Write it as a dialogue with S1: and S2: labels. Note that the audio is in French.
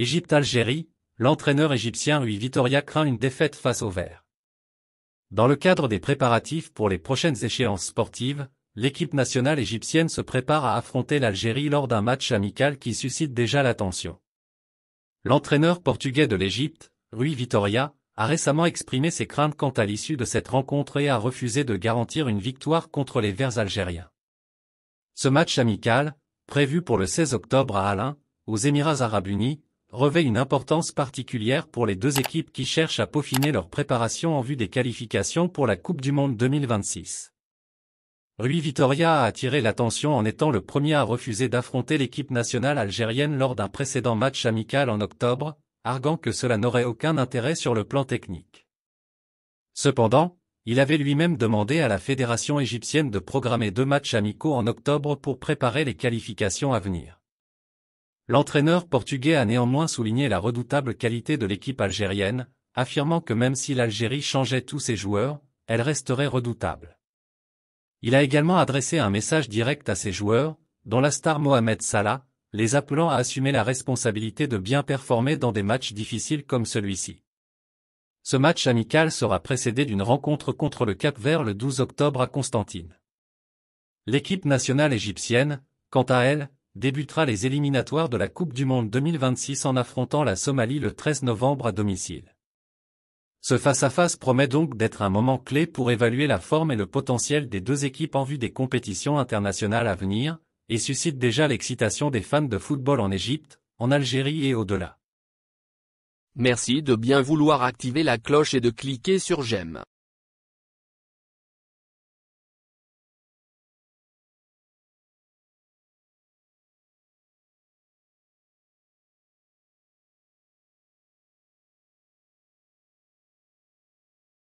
S1: Égypte-Algérie, l'entraîneur égyptien Rui Vitoria craint une défaite face aux Verts. Dans le cadre des préparatifs pour les prochaines échéances sportives, l'équipe nationale égyptienne se prépare à affronter l'Algérie lors d'un match amical qui suscite déjà l'attention. L'entraîneur portugais de l'Égypte, Rui Vitoria, a récemment exprimé ses craintes quant à l'issue de cette rencontre et a refusé de garantir une victoire contre les Verts algériens. Ce match amical, prévu pour le 16 octobre à Alain, aux Émirats arabes unis, revêt une importance particulière pour les deux équipes qui cherchent à peaufiner leur préparation en vue des qualifications pour la Coupe du Monde 2026. Rui Vittoria a attiré l'attention en étant le premier à refuser d'affronter l'équipe nationale algérienne lors d'un précédent match amical en octobre, arguant que cela n'aurait aucun intérêt sur le plan technique. Cependant, il avait lui-même demandé à la Fédération égyptienne de programmer deux matchs amicaux en octobre pour préparer les qualifications à venir. L'entraîneur portugais a néanmoins souligné la redoutable qualité de l'équipe algérienne, affirmant que même si l'Algérie changeait tous ses joueurs, elle resterait redoutable. Il a également adressé un message direct à ses joueurs, dont la star Mohamed Salah, les appelant à assumer la responsabilité de bien performer dans des matchs difficiles comme celui-ci. Ce match amical sera précédé d'une rencontre contre le Cap-Vert le 12 octobre à Constantine. L'équipe nationale égyptienne, quant à elle, débutera les éliminatoires de la Coupe du Monde 2026 en affrontant la Somalie le 13 novembre à domicile. Ce face-à-face promet donc d'être un moment clé pour évaluer la forme et le potentiel des deux équipes en vue des compétitions internationales à venir, et suscite déjà l'excitation des fans de football en Égypte, en Algérie et au-delà. Merci de bien vouloir activer la cloche et de cliquer sur j'aime.